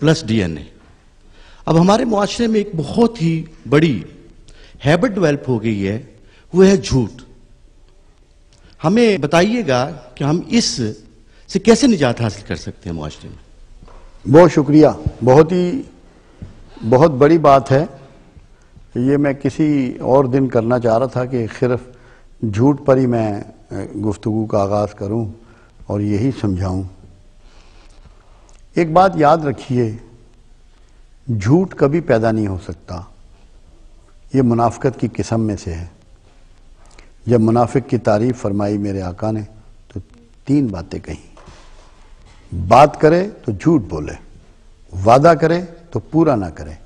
plus DNA अब हमारे मुआरे में एक बहुत ही बड़ी हैबिट डेवलप हो गई है वो है झूठ हमें बताइएगा कि हम इस से कैसे निजात हासिल कर सकते हैं मुआरे में बहुत शुक्रिया बहुत ही बहुत बड़ी बात है ये मैं किसी और दिन करना चाह रहा था कि सिर्फ झूठ पर ही मैं गुफ्तु का आगाज़ करूं और यही समझाऊं एक बात याद रखिए झूठ कभी पैदा नहीं हो सकता ये मुनाफ़त की किस्म में से है जब मुनाफिक की तारीफ़ फरमाई मेरे आका ने तो तीन बातें कही बात करे तो झूठ बोले वादा करे तो पूरा ना करे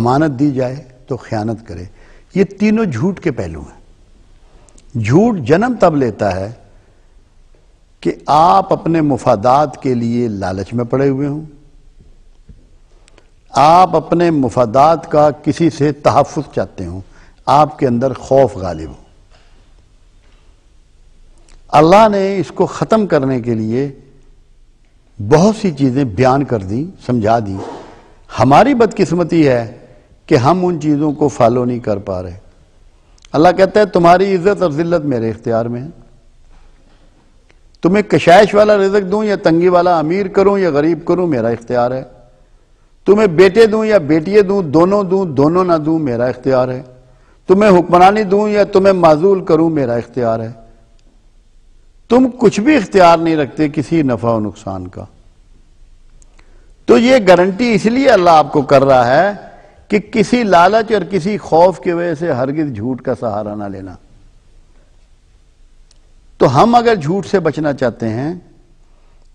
अमानत दी जाए तो ख़यानत करे ये तीनों झूठ के पहलू हैं झूठ जन्म तब लेता है कि आप अपने मुफादात के लिए लालच में पड़े हुए हों आप अपने मुफादात का किसी से तहफ़ चाहते हों आपके अंदर खौफ गालिब हो अल्लाह ने इसको ख़त्म करने के लिए बहुत सी चीज़ें बयान कर दी समझा दी हमारी बदकिस्मती है कि हम उन चीज़ों को फॉलो नहीं कर पा रहे अल्लाह कहता है तुम्हारी इज़्ज़त और ज़िल्लत मेरे इख्तियार में है तुम्हें कशाइश वाला रिजक दूं या तंगी वाला अमीर करूं या गरीब करूं मेरा इख्तियार है तुम्हें बेटे दूं या बेटिए दूं दोनों दूं दोनों ना दूं मेरा इख्तियार है तुम्हें हुक्मरानी दूं या तुम्हें माजूल करूं मेरा इख्तियार है तुम कुछ भी इख्तियार नहीं रखते किसी नफा और नुकसान का तो ये गारंटी इसलिए अल्लाह आपको कर रहा है कि किसी लालच और किसी खौफ की वजह से हरगिज झूठ का सहारा ना लेना तो हम अगर झूठ से बचना चाहते हैं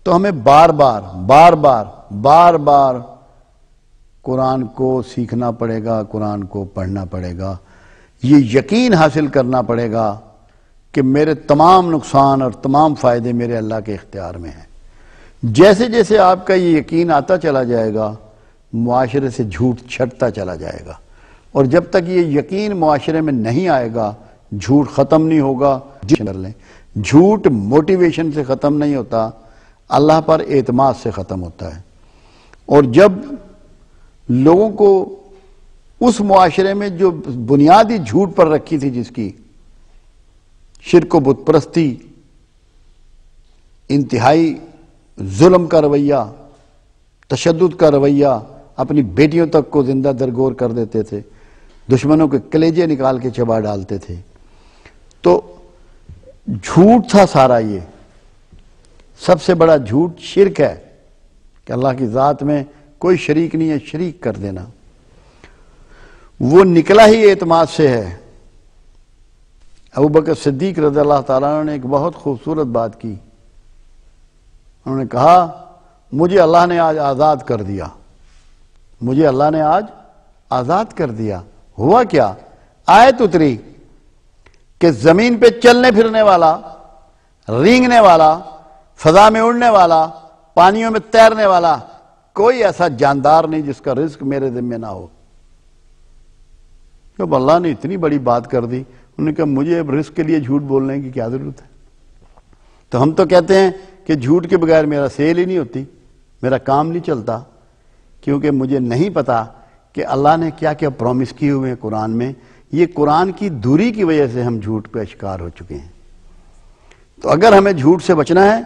तो हमें बार बार बार बार बार बार कुरान को सीखना पड़ेगा कुरान को पढ़ना पड़ेगा ये यकीन हासिल करना पड़ेगा कि मेरे तमाम नुकसान और तमाम फ़ायदे मेरे अल्लाह के इख्तियार में हैं जैसे जैसे आपका ये यकीन आता चला जाएगा माशरे से झूठ छटता चला जाएगा और जब तक ये यकीन माशरे में नहीं आएगा झूठ ख़त्म नहीं होगा कर लें झूठ मोटिवेशन से ख़त्म नहीं होता अल्लाह पर एतमाद से ख़त्म होता है और जब लोगों को उस मुआशरे में जो बुनियादी झूठ पर रखी थी जिसकी शिरक व बुतप्रस्ती इंतहाई जुल्म का रवैया तशद का रवैया अपनी बेटियों तक को जिंदा दरगोर कर देते थे दुश्मनों के कलेजे निकाल के चबा डालते थे तो झूठ था सारा ये सबसे बड़ा झूठ शिरक है कि अल्लाह की ज़ात में कोई शरीक नहीं है शरीक कर देना वो निकला ही एतमाद से है अबू बकर सिद्दीक रज़ी अल्लाह ताला ने एक बहुत खूबसूरत बात की उन्होंने कहा मुझे अल्लाह ने आज आज़ाद कर दिया मुझे अल्लाह ने आज आज़ाद कर दिया हुआ क्या आयत उतरी कि जमीन पे चलने फिरने वाला रींगने वाला फजा में उड़ने वाला पानियों में तैरने वाला कोई ऐसा जानदार नहीं जिसका रिस्क मेरे जिम्मे ना हो जब अल्लाह ने इतनी बड़ी बात कर दी उन्होंने कहा मुझे अब रिस्क के लिए झूठ बोलने की क्या जरूरत है तो हम तो कहते हैं कि झूठ के बगैर मेरा सेल ही नहीं होती मेरा काम नहीं चलता क्योंकि मुझे नहीं पता कि अल्लाह ने क्या क्या प्रॉमिस किए हुए हैं कुरान में ये कुरान की दूरी की वजह से हम झूठ पे शिकार हो चुके हैं तो अगर हमें झूठ से बचना है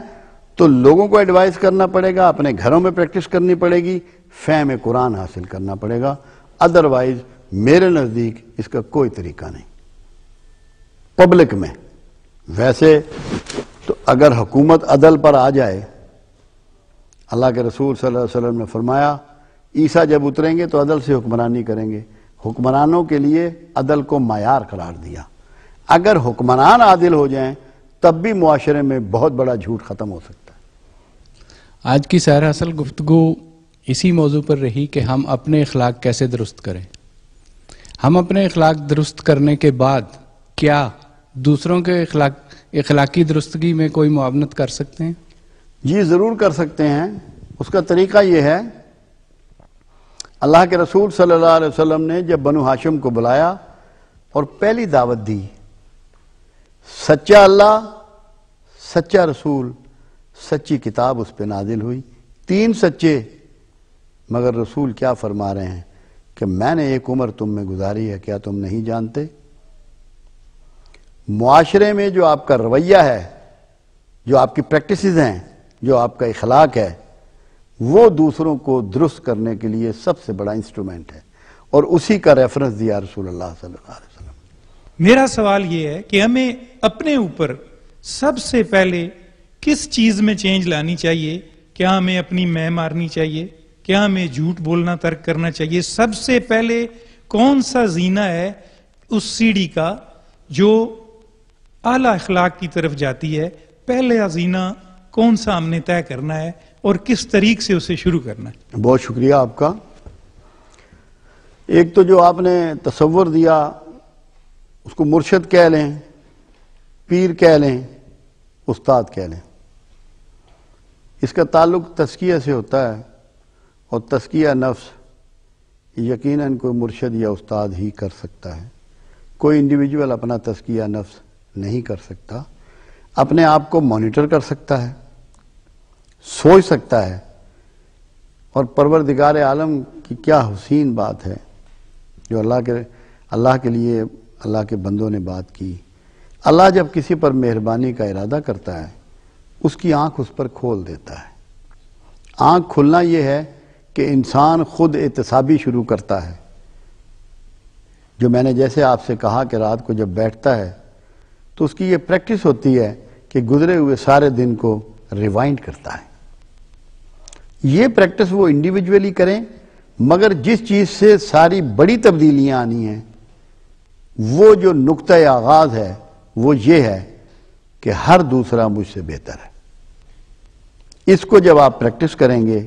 तो लोगों को एडवाइस करना पड़ेगा अपने घरों में प्रैक्टिस करनी पड़ेगी फैम कुरान हासिल करना पड़ेगा अदरवाइज मेरे नज़दीक इसका कोई तरीका नहीं पब्लिक में वैसे तो अगर हुकूमत अदल पर आ जाए अल्लाह के रसूल सल्लल्लाहु अलैहि वसल्लम ने फरमाया ईसा जब उतरेंगे तो अदल से हुक्मरानी करेंगे हुक्मरानों के लिए अदल को मैार करार दिया अगर हुक्मरान आदिल हो जाएं तब भी माशरे में बहुत बड़ा झूठ ख़त्म हो सकता है आज की सैर असल गुफ्तु इसी मौजू पर रही कि हम अपने अखलाक कैसे दुरुस्त करें हम अपने अखलाक दुरुस्त करने के बाद क्या दूसरों के अखलाक अखलाकी दुरुस्तगी में कोई मुआवनत कर सकते हैं जी ज़रूर कर सकते हैं उसका तरीका यह है अल्लाह के रसूल सल्लल्लाहु अलैहि वसल्लम ने जब बनु हाशिम को बुलाया और पहली दावत दी सच्चा अल्लाह सच्चा रसूल सच्ची किताब उस पर नाजिल हुई तीन सच्चे मगर रसूल क्या फरमा रहे हैं कि मैंने एक उम्र तुम में गुजारी है क्या तुम नहीं जानते मुआशरे में जो आपका रवैया है जो आपकी प्रैक्टिसेस हैं जो आपका इखलाक है वो दूसरों को दुरुस्त करने के लिए सबसे बड़ा इंस्ट्रूमेंट है और उसी का रेफरेंस दिया रसूल सल्लल्लाहु अलैहि वसल्लम मेरा सवाल यह है कि हमें अपने ऊपर सबसे पहले किस चीज में चेंज लानी चाहिए क्या हमें अपनी मैं मारनी चाहिए क्या हमें झूठ बोलना तर्क करना चाहिए सबसे पहले कौन सा जीना है उस सीढ़ी का जो आला अखलाक की तरफ जाती है पहले जीना कौन सा हमने तय करना है और किस तरीक से उसे शुरू करना है बहुत शुक्रिया आपका एक तो जो आपने तस्वर दिया उसको मुर्शद कह लें पीर कह लें उस्ताद कह लें इसका ताल्लुक तस्किया से होता है और तस्किया नफ्स यकीनन कोई मुर्शद या उस्ताद ही कर सकता है कोई इंडिविजुअल अपना तस्किया नफ्स नहीं कर सकता अपने आप को मॉनिटर कर सकता है सोच सकता है और परवरदिगार आलम की क्या हुसीन बात है जो अल्लाह के अल्लाह के लिए अल्लाह के बंदों ने बात की अल्लाह जब किसी पर मेहरबानी का इरादा करता है उसकी आंख उस पर खोल देता है आंख खुलना यह है कि इंसान खुद एहतसाबी शुरू करता है जो मैंने जैसे आपसे कहा कि रात को जब बैठता है तो उसकी ये प्रैक्टिस होती है कि गुजरे हुए सारे दिन को रिवाइंड करता है ये प्रैक्टिस वो इंडिविजुअली करें मगर जिस चीज़ से सारी बड़ी तब्दीलियां आनी हैं वो जो नुक़ आगाज़ है वो ये है कि हर दूसरा मुझसे बेहतर है इसको जब आप प्रैक्टिस करेंगे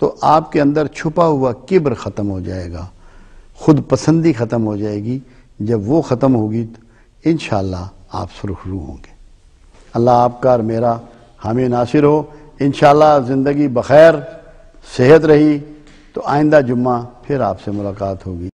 तो आपके अंदर छुपा हुआ किब्र ख़त्म हो जाएगा खुद पसंदी ख़त्म हो जाएगी जब वो ख़त्म होगी तो इन आप सुरखरू होंगे अल्लाह आपका और मेरा हमें नासिर हो इन ज़िंदगी बखैर सेहत रही तो आइंदा जुम्मा फिर आपसे मुलाकात होगी